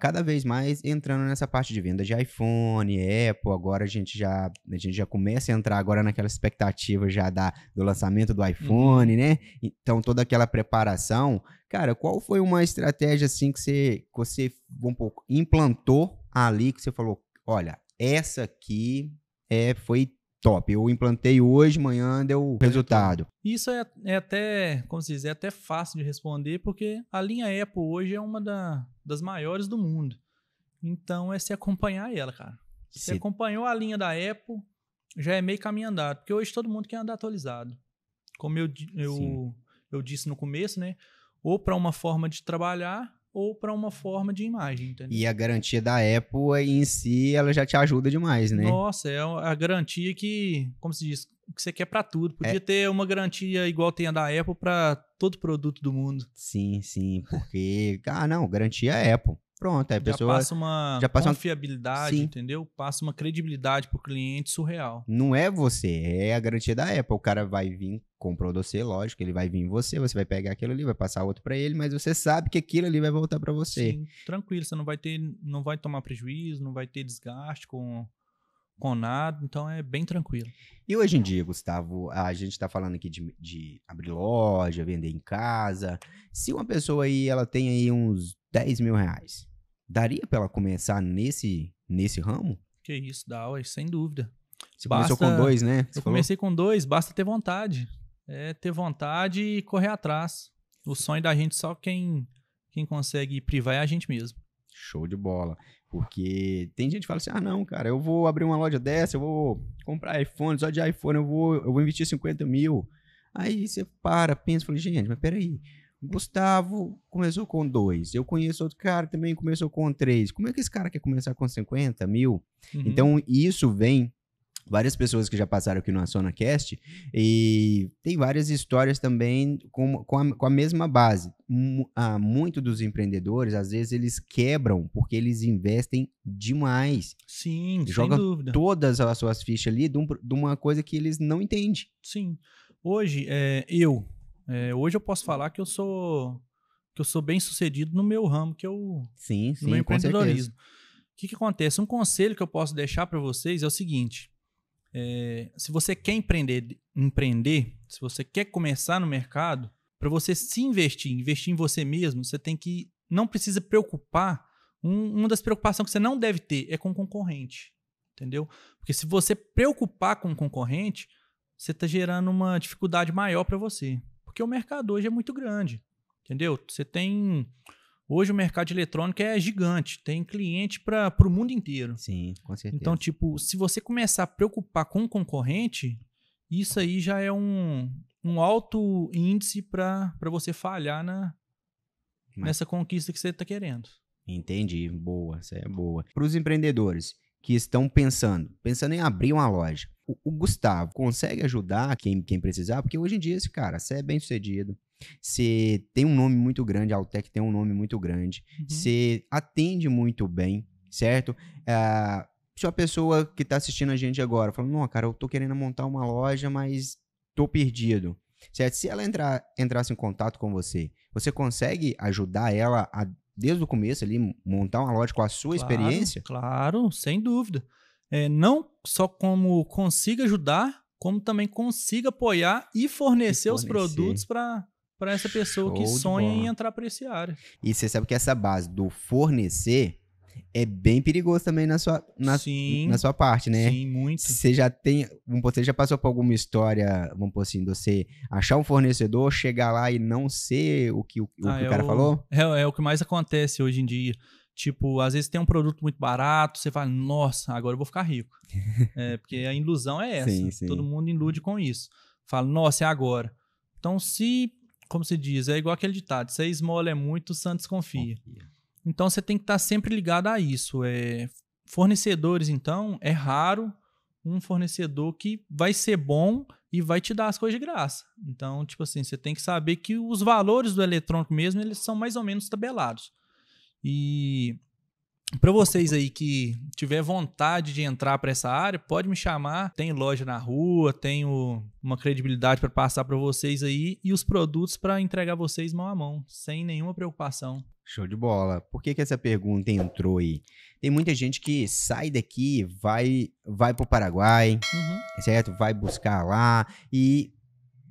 cada vez mais entrando nessa parte de venda de iPhone, Apple. Agora a gente já, a gente já começa a entrar agora naquela expectativa já da, do lançamento do iPhone, uhum. né? Então toda aquela preparação. Cara, qual foi uma estratégia assim que você, que você um pouco implantou ali que você falou, olha, essa aqui é, foi top. Eu implantei hoje, amanhã deu resultado. Isso é, é, até, como se diz, é até fácil de responder, porque a linha Apple hoje é uma da, das maiores do mundo. Então é se acompanhar ela, cara. Se Sim. acompanhou a linha da Apple, já é meio caminho andado, porque hoje todo mundo quer andar atualizado. Como eu, eu, eu disse no começo, né? Ou para uma forma de trabalhar, ou para uma forma de imagem, entendeu? E a garantia da Apple em si, ela já te ajuda demais, né? Nossa, é a garantia que, como se diz, que você quer para tudo. Podia é. ter uma garantia igual tem a da Apple para todo produto do mundo. Sim, sim, porque [LAUGHS] ah, não, garantia é Apple. Pronto, aí a já pessoa. Passa uma já passa confiabilidade, uma... entendeu? Passa uma credibilidade pro cliente surreal. Não é você, é a garantia da Apple. O cara vai vir, comprou você, lógico, ele vai vir em você, você vai pegar aquilo ali, vai passar outro para ele, mas você sabe que aquilo ali vai voltar para você. Sim, tranquilo, você não vai ter, não vai tomar prejuízo, não vai ter desgaste com, com nada, então é bem tranquilo. E hoje em dia, Gustavo, a gente está falando aqui de, de abrir loja, vender em casa. Se uma pessoa aí, ela tem aí uns 10 mil reais. Daria para ela começar nesse, nesse ramo? Que isso, dá, ué, sem dúvida. Você basta, começou com dois, né? Você eu falou? comecei com dois, basta ter vontade. É ter vontade e correr atrás. O sonho da gente só quem, quem consegue privar é a gente mesmo. Show de bola. Porque tem gente que fala assim: ah, não, cara, eu vou abrir uma loja dessa, eu vou comprar iPhone, só de iPhone, eu vou, eu vou investir 50 mil. Aí você para, pensa, fala, gente, mas peraí, Gustavo começou com dois. Eu conheço outro cara também começou com três. Como é que esse cara quer começar com 50 mil? Uhum. Então, isso vem várias pessoas que já passaram aqui no AssonaCast e tem várias histórias também com, com, a, com a mesma base. M ah, muito dos empreendedores, às vezes, eles quebram porque eles investem demais. Sim, Joga todas as suas fichas ali de, um, de, uma coisa que eles não entendem. Sim. Hoje, é, eu, é, hoje eu posso falar que eu sou que eu sou bem sucedido no meu ramo, que eu é sim, sim, no meu empreendedorismo. O que, que acontece? Um conselho que eu posso deixar para vocês é o seguinte: é, se você quer empreender, empreender, se você quer começar no mercado, para você se investir, investir em você mesmo, você tem que não precisa preocupar. Um, uma das preocupações que você não deve ter é com o concorrente, entendeu? Porque se você preocupar com o concorrente, você está gerando uma dificuldade maior para você. Porque o mercado hoje é muito grande, entendeu? Você tem. Hoje o mercado eletrônico é gigante, tem cliente para o mundo inteiro. Sim, com certeza. Então, tipo, se você começar a preocupar com o concorrente, isso aí já é um, um alto índice para você falhar na, nessa conquista que você está querendo. Entendi, boa, isso é boa. Para os empreendedores, que estão pensando, pensando em abrir uma loja. O, o Gustavo consegue ajudar quem, quem precisar, porque hoje em dia esse cara, você é bem sucedido, você tem um nome muito grande, a Altec tem um nome muito grande, uhum. você atende muito bem, certo? Uh, se uma pessoa que está assistindo a gente agora falando, não, cara, eu tô querendo montar uma loja, mas tô perdido, certo? Se ela entrar, entrasse em contato com você, você consegue ajudar ela a desde o começo ali, montar uma loja com a sua claro, experiência? Claro, sem dúvida. É, não só como consiga ajudar, como também consiga apoiar e fornecer, e fornecer. os produtos para para essa pessoa Show que sonha em entrar para esse área. E você sabe que essa base do fornecer é bem perigoso também na sua, na, sim, na sua parte, né? Sim, muito. Você já tem, você já passou por alguma história, vamos por assim, você achar um fornecedor, chegar lá e não ser o que o, ah, o, que é o cara o, falou? É, é o que mais acontece hoje em dia. Tipo, às vezes tem um produto muito barato, você fala, nossa, agora eu vou ficar rico. [LAUGHS] é, porque a ilusão é essa. Sim, sim. Todo mundo ilude com isso. Fala, nossa, é agora. Então, se, como se diz, é igual aquele ditado: se a esmola é muito, o Santos confia. confia. Então você tem que estar tá sempre ligado a isso. É, fornecedores, então, é raro um fornecedor que vai ser bom e vai te dar as coisas de graça. Então, tipo assim, você tem que saber que os valores do eletrônico mesmo, eles são mais ou menos tabelados. E para vocês aí que tiver vontade de entrar para essa área, pode me chamar. Tem loja na rua, tenho uma credibilidade para passar para vocês aí e os produtos para entregar vocês mão a mão, sem nenhuma preocupação. Show de bola. Por que, que essa pergunta entrou aí? Tem muita gente que sai daqui, vai vai para o Paraguai, uhum. certo? Vai buscar lá e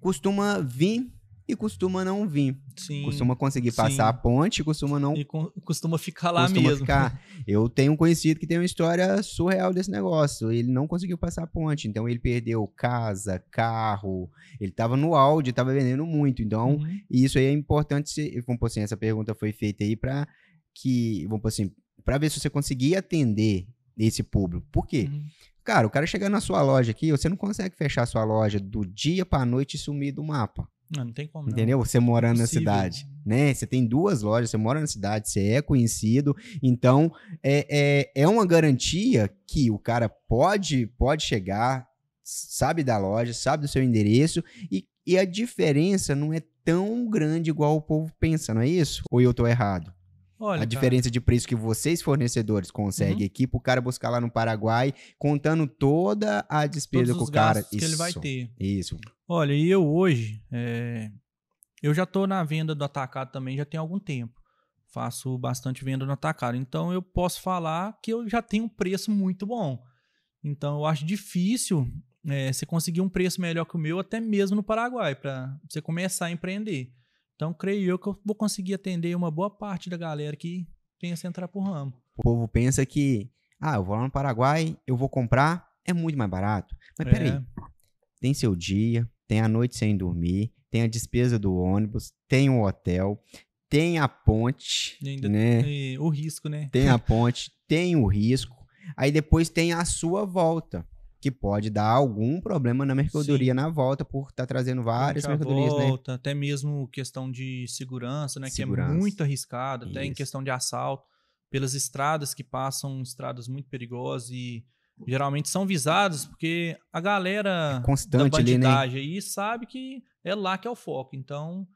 costuma vir e costuma não vir. Sim, costuma conseguir sim. passar a ponte, costuma não. E costuma ficar lá costuma mesmo. Ficar. [LAUGHS] Eu tenho um conhecido que tem uma história surreal desse negócio. Ele não conseguiu passar a ponte, então ele perdeu casa, carro. Ele estava no áudio, estava vendendo muito. Então, uhum. isso aí é importante. vamos assim, essa pergunta foi feita aí para que, vamos assim, para ver se você conseguia atender esse público. Por quê? Uhum. Cara, o cara chegar na sua loja aqui, você não consegue fechar a sua loja do dia para noite e sumir do mapa. Não, não tem como. Entendeu? Não. Você morando na cidade. Né? Você tem duas lojas, você mora na cidade, você é conhecido. Então, é, é, é uma garantia que o cara pode, pode chegar, sabe da loja, sabe do seu endereço e, e a diferença não é tão grande igual o povo pensa, não é isso? Ou eu estou errado? Olha, a diferença cara. de preço que vocês fornecedores conseguem uhum. aqui para o cara buscar lá no Paraguai, contando toda a despesa Todos com o cara. Isso, ele vai ter. Isso. Olha, e eu hoje, é... eu já estou na venda do atacado também já tem algum tempo. Faço bastante venda no atacado. Então eu posso falar que eu já tenho um preço muito bom. Então eu acho difícil é, você conseguir um preço melhor que o meu, até mesmo no Paraguai, para você começar a empreender. Então, creio eu que eu vou conseguir atender uma boa parte da galera que pensa em entrar pro ramo. O povo pensa que, ah, eu vou lá no Paraguai, eu vou comprar, é muito mais barato. Mas é. peraí, tem seu dia, tem a noite sem dormir, tem a despesa do ônibus, tem o hotel, tem a ponte, né? Tem o risco, né? Tem a [LAUGHS] ponte, tem o risco, aí depois tem a sua volta que pode dar algum problema na mercadoria Sim. na volta por estar tá trazendo várias mercadorias, né? volta, né? Até mesmo questão de segurança, né? Segurança. Que é muito arriscado, até em questão de assalto, pelas estradas que passam, estradas muito perigosas e geralmente são visadas porque a galera é constante da bandidagem ali, né? aí sabe que é lá que é o foco. Então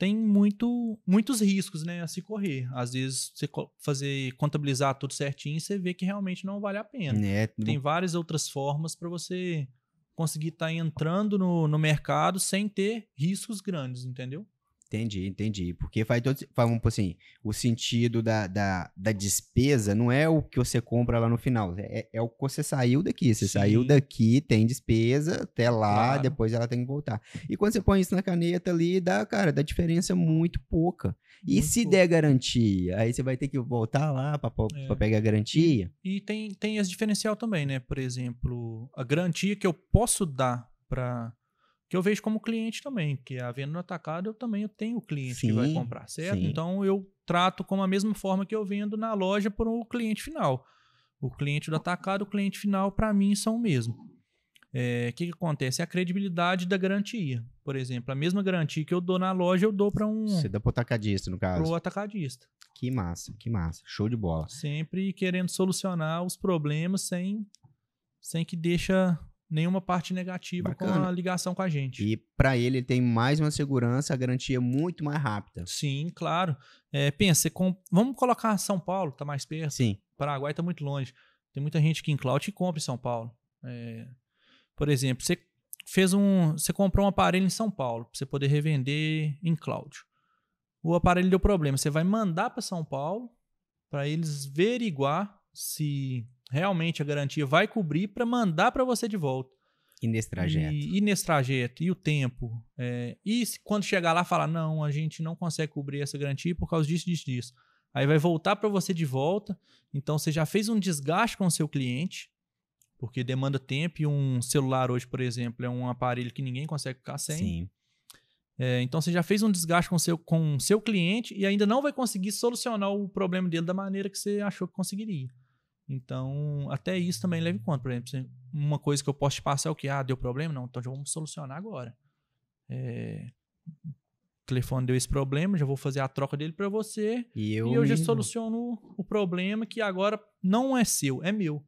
tem muito, muitos riscos né, a se correr. Às vezes, você fazer contabilizar tudo certinho, você vê que realmente não vale a pena. É, tem várias outras formas para você conseguir estar tá entrando no, no mercado sem ter riscos grandes, entendeu? Entendi, entendi. Porque faz todo. Faz, um, assim, o sentido da, da, da, despesa não é o que você compra lá no final. É, é, é o que você saiu daqui. Você Sim. saiu daqui, tem despesa, até lá, claro. depois ela tem que voltar. E quando você põe isso na caneta ali, dá, cara, dá diferença muito pouca. E muito se pouco. der garantia? Aí você vai ter que voltar lá para é. pegar a garantia. E, e tem, tem esse diferencial também, né? Por exemplo, a garantia que eu posso dar para que eu vejo como cliente também, que a venda no atacado eu também tenho tenho cliente sim, que vai comprar, certo? Sim. Então eu trato com a mesma forma que eu vendo na loja para o cliente final. O cliente do atacado, o cliente final, para mim são o mesmo. É, o é, que, que acontece? É a credibilidade da garantia. Por exemplo, a mesma garantia que eu dou na loja, eu dou para um. Você dá para o atacadista, no caso. Para o atacadista. Que massa, que massa. Show de bola. Sempre querendo solucionar os problemas sem, sem que deixa nenhuma parte negativa Bacana. com a ligação com a gente. E para ele, ele tem mais uma segurança, a garantia é muito mais rápida. Sim, claro. É, pensa, com... vamos colocar São Paulo, está mais perto. Sim. Paraguai está muito longe. Tem muita gente que em cloud e compra em São Paulo. É... Por exemplo, você fez um, você comprou um aparelho em São Paulo para você poder revender em cloud. O aparelho deu problema, você vai mandar para São Paulo para eles averiguar se realmente a garantia vai cobrir para mandar para você de volta. E nesse trajeto. E, e nesse trajeto, e o tempo. É, e se, quando chegar lá, falar: não, a gente não consegue cobrir essa garantia por causa disso, disso, disso. Aí vai voltar para você de volta. Então você já fez um desgaste com o seu cliente, porque demanda tempo. E um celular hoje, por exemplo, é um aparelho que ninguém consegue ficar sem. Sim. É, então você já fez um desgaste com seu, o com seu cliente e ainda não vai conseguir solucionar o problema dele da maneira que você achou que conseguiria. Então, até isso também leva em conta. Por exemplo, uma coisa que eu posso te passar é o que? Ah, deu problema? Não, então já vamos solucionar agora. É, o telefone deu esse problema, já vou fazer a troca dele para você. E eu, e eu já soluciono o problema que agora não é seu, é meu.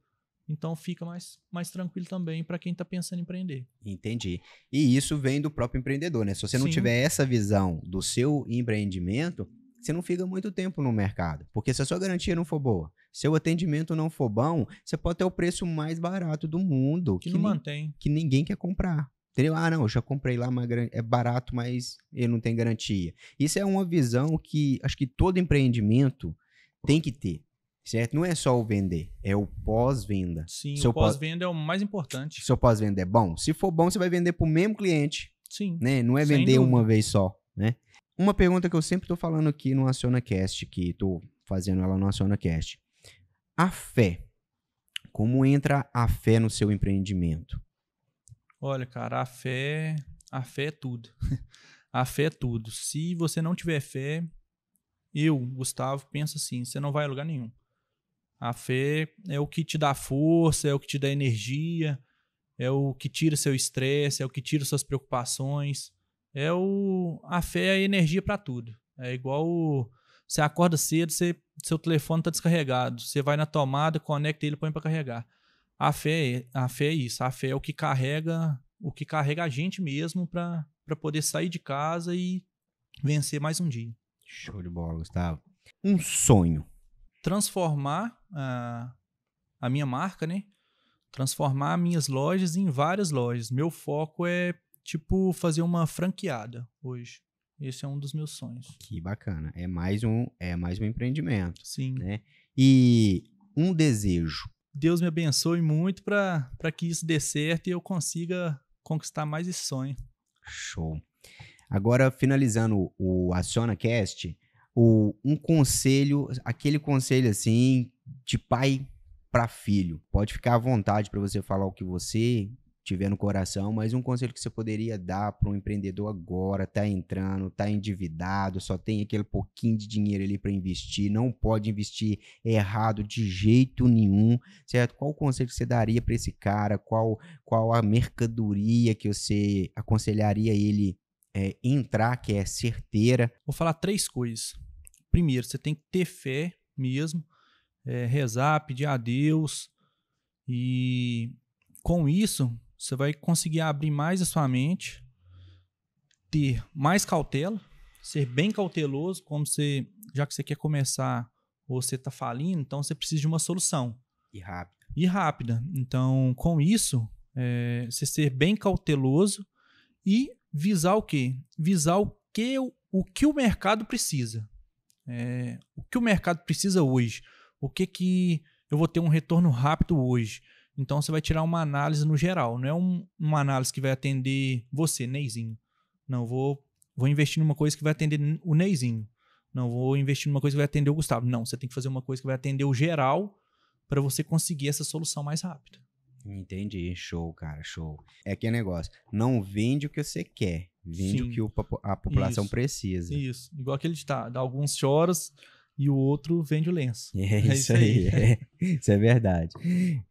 Então fica mais, mais tranquilo também para quem está pensando em empreender. Entendi. E isso vem do próprio empreendedor, né? Se você não tiver essa visão do seu empreendimento, você não fica muito tempo no mercado. Porque se a sua garantia não for boa, se o atendimento não for bom, você pode ter o preço mais barato do mundo. Que, que não mantém. Que ninguém quer comprar. Entendeu? Ah, não, eu já comprei lá, mas é barato, mas ele não tem garantia. Isso é uma visão que acho que todo empreendimento tem que ter. Certo? Não é só o vender, é o pós-venda. Sim, Seu o pós-venda é o mais importante. Seu pós-venda é bom. Se for bom, você vai vender para o mesmo cliente. Sim. Né? Não é vender uma vez só, né? Uma pergunta que eu sempre estou falando aqui no AcionaCast, que estou fazendo ela no AcionaCast a fé. Como entra a fé no seu empreendimento? Olha, cara, a fé, a fé é tudo. [LAUGHS] a fé é tudo. Se você não tiver fé, eu, Gustavo, penso assim, você não vai a lugar nenhum. A fé é o que te dá força, é o que te dá energia, é o que tira seu estresse, é o que tira suas preocupações. É o a fé é energia para tudo. É igual o, você acorda cedo, você, seu telefone está descarregado. Você vai na tomada, conecta ele e põe para carregar. A fé, a fé é isso. A fé é o que carrega, o que carrega a gente mesmo para poder sair de casa e vencer mais um dia. Show de bola, Gustavo. Um sonho. Transformar a, ah, a minha marca, né? Transformar minhas lojas em várias lojas. Meu foco é, tipo, fazer uma franqueada hoje. Esse é um dos meus sonhos. Que bacana. É mais um, é mais um empreendimento. Sim. Né? E um desejo. Deus me abençoe muito para que isso dê certo e eu consiga conquistar mais esse sonho. Show. Agora, finalizando o AcionaCast, o, um conselho, aquele conselho assim, de pai para filho. Pode ficar à vontade para você falar o que você tiver no coração, mas um conselho que você poderia dar para um empreendedor agora, tá entrando, tá endividado, só tem aquele pouquinho de dinheiro ali para investir, não pode investir errado de jeito nenhum, certo? Qual o conselho que você daria para esse cara? Qual qual a mercadoria que você aconselharia ele é, entrar, que é certeira? Vou falar três coisas. Primeiro, você tem que ter fé mesmo, é, rezar, pedir a Deus e com isso você vai conseguir abrir mais a sua mente, ter mais cautela, ser bem cauteloso, como você, já que você quer começar, você está falindo, então você precisa de uma solução. E rápida. E rápida. Então, com isso, é, você ser bem cauteloso e visar o quê? Visar o que o, o que o mercado precisa. É, o que o mercado precisa hoje? O que que eu vou ter um retorno rápido hoje? Então você vai tirar uma análise no geral, não é um, uma análise que vai atender você, Neizinho. Não, vou, vou investir numa coisa que vai atender o Neizinho. Não, vou investir numa coisa que vai atender o Gustavo. Não, você tem que fazer uma coisa que vai atender o geral para você conseguir essa solução mais rápida. Entendi, show, cara, show. É que é negócio, não vende o que você quer, vende Sim. o que a população Isso. precisa. Isso, igual aquele ditado, alguns choros, e o outro vende o lenço. É, é isso, isso aí. aí. É, [LAUGHS] isso é verdade.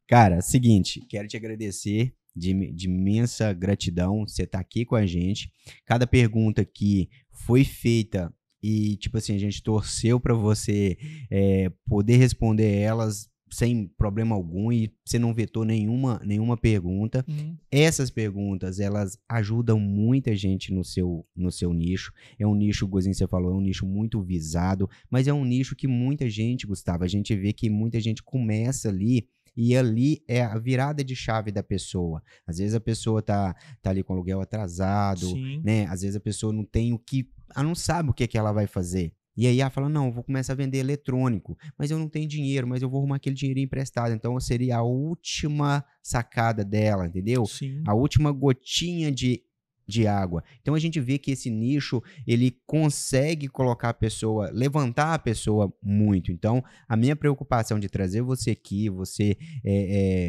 Cara, seguinte, quero te agradecer de, de imensa gratidão você estar tá aqui com a gente. Cada pergunta que foi feita e, tipo assim, a gente torceu para você é, poder responder elas sem problema algum e você não vetou nenhuma, nenhuma pergunta. Uhum. Essas perguntas, elas ajudam muita gente no seu, no seu nicho. É um nicho, o Gozinho você falou, é um nicho muito visado, mas é um nicho que muita gente, Gustavo, a gente vê que muita gente começa ali e ali é a virada de chave da pessoa. Às vezes a pessoa tá, tá ali com o aluguel atrasado, Sim. né? Às vezes a pessoa não tem o que, ela não sabe o que, que ela vai fazer. E aí ela fala: não, vou começar a vender eletrônico, mas eu não tenho dinheiro, mas eu vou arrumar aquele dinheiro emprestado. Então seria a última sacada dela, entendeu? Sim. A última gotinha de, de água. Então a gente vê que esse nicho ele consegue colocar a pessoa, levantar a pessoa muito. Então a minha preocupação de trazer você aqui, você é,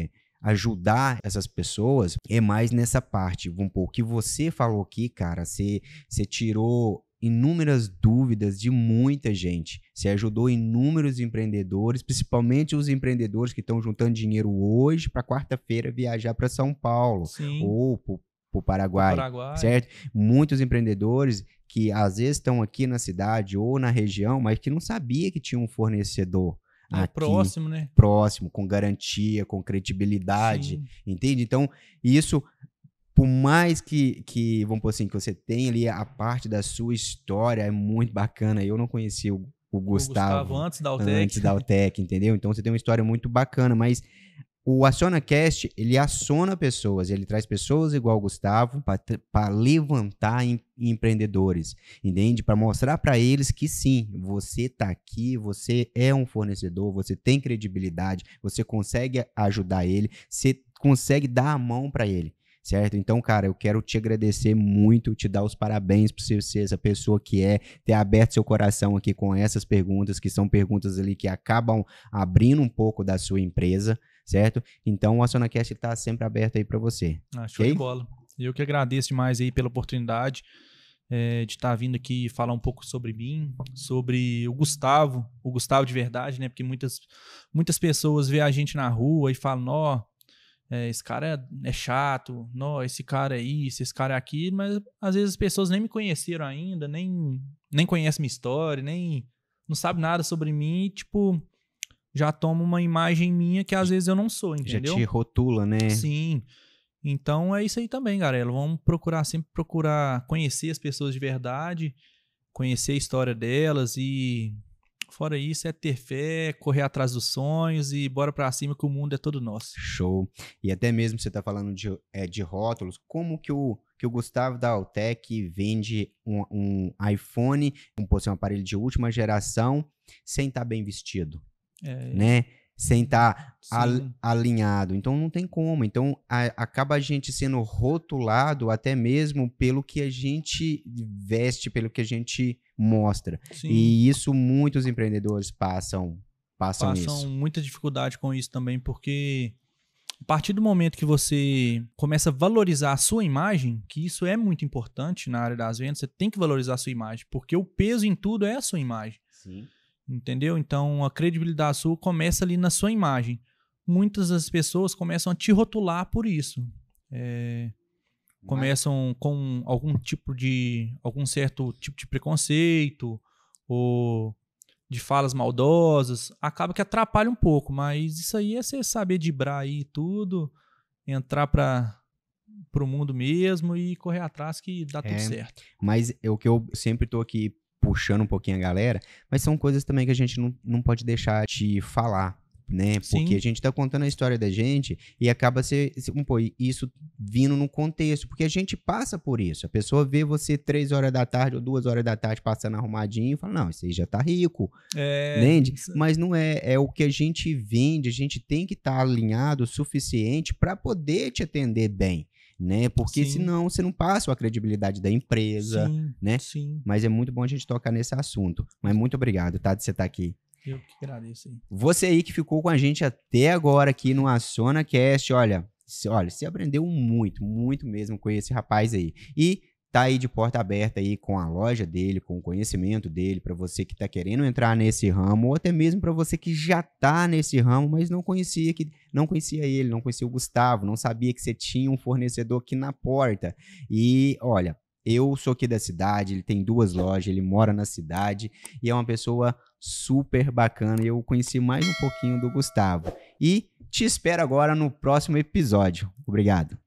é, ajudar essas pessoas é mais nessa parte, um pouco que você falou aqui, cara, você tirou inúmeras dúvidas de muita gente. Você ajudou inúmeros empreendedores, principalmente os empreendedores que estão juntando dinheiro hoje para quarta-feira viajar para São Paulo Sim. ou para o Paraguai, Paraguai, certo? Muitos empreendedores que às vezes estão aqui na cidade ou na região, mas que não sabia que tinha um fornecedor é aqui, próximo, né? Próximo, com garantia, com credibilidade, Sim. entende? Então, isso por mais que, que, vamos por assim, que você tenha ali a parte da sua história, é muito bacana. Eu não conheci o, o, Gustavo, o Gustavo, antes da Altec. Antes da Altec, entendeu? Então você tem uma história muito bacana, mas o AcionaCast, ele aciona pessoas, ele traz pessoas igual o Gustavo para levantar em, empreendedores, entende? Para mostrar para eles que sim, você está aqui, você é um fornecedor, você tem credibilidade, você consegue ajudar ele, você consegue dar a mão para ele certo? Então, cara, eu quero te agradecer muito, te dar os parabéns por você ser essa pessoa que é, ter aberto seu coração aqui com essas perguntas, que são perguntas ali que acabam abrindo um pouco da sua empresa, certo? Então, o AcionaCast está sempre aberto aí para você. Ah, show okay? de bola. Eu que agradeço demais aí pela oportunidade. É, de estar tá vindo aqui falar um pouco sobre mim, sobre o Gustavo, o Gustavo de verdade, né? Porque muitas, muitas pessoas vê a gente na rua e falam, ó, é, esse cara é chato, não, esse cara é isso, esse cara é aquilo, mas às vezes as pessoas nem me conheceram ainda, nem, nem conhecem minha história, nem não sabe nada sobre mim, e, tipo, já toma uma imagem minha que às vezes eu não sou, entendeu? Já te rotula, né? Sim. Então é isso aí também, galera. Vamos procurar sempre procurar conhecer as pessoas de verdade, conhecer a história delas e Fora isso, é ter fé, correr atrás dos sonhos e bora para cima que o mundo é todo nosso. Show. E até mesmo você tá falando de, é, de rótulos, como que o, que o Gustavo da Altec vende um, um iPhone, um, assim, um aparelho de última geração, sem estar tá bem vestido, é, né? Sem estar tá alinhado. Então não tem como. Então a, acaba a gente sendo rotulado até mesmo pelo que a gente veste, pelo que a gente mostra. Sim. E isso muitos empreendedores passam, passam, passam isso. Passam muita dificuldade com isso também, porque a partir do momento que você começa a valorizar a sua imagem, que isso é muito importante na área das vendas, você tem que valorizar a sua imagem, porque o peso em tudo é a sua imagem. Sim. Entendeu? Então a credibilidade sua começa ali na sua imagem. Muitas das pessoas começam a te rotular por isso. É, começam com algum tipo de algum certo tipo de preconceito ou de falas maldosas, acaba que atrapalha um pouco, mas isso aí é você saber dibrar aí tudo, entrar para pro mundo mesmo e correr atrás que dá é, tudo certo. Mas é o que eu sempre tô aqui puxando um pouquinho a galera, mas são coisas também que a gente não, não pode deixar de falar, né? Sim. Porque a gente está contando a história da gente e acaba sendo um, pô, isso vindo no contexto, porque a gente passa por isso. A pessoa vê você três horas da tarde ou duas horas da tarde passando arrumadinho e fala, não, isso aí já tá rico, é... Entende? É. Mas não é, é o que a gente vende, a gente tem que estar tá alinhado o suficiente para poder te atender bem né? Porque sim. senão você não passa a credibilidade da empresa, sim, né? Sim. Mas é muito bom a gente tocar nesse assunto. Mas muito obrigado, tá, de você estar tá aqui. Eu que agradeço aí. Você aí que ficou com a gente até agora aqui no Aciona Cast, olha, olha, você aprendeu muito, muito mesmo com esse rapaz aí. E tá aí de porta aberta aí com a loja dele, com o conhecimento dele, para você que tá querendo entrar nesse ramo, ou até mesmo para você que já tá nesse ramo, mas não conhecia que não conhecia ele, não conhecia o Gustavo, não sabia que você tinha um fornecedor aqui na porta. E olha, eu sou aqui da cidade, ele tem duas lojas, ele mora na cidade e é uma pessoa super bacana. Eu conheci mais um pouquinho do Gustavo. E te espero agora no próximo episódio. Obrigado.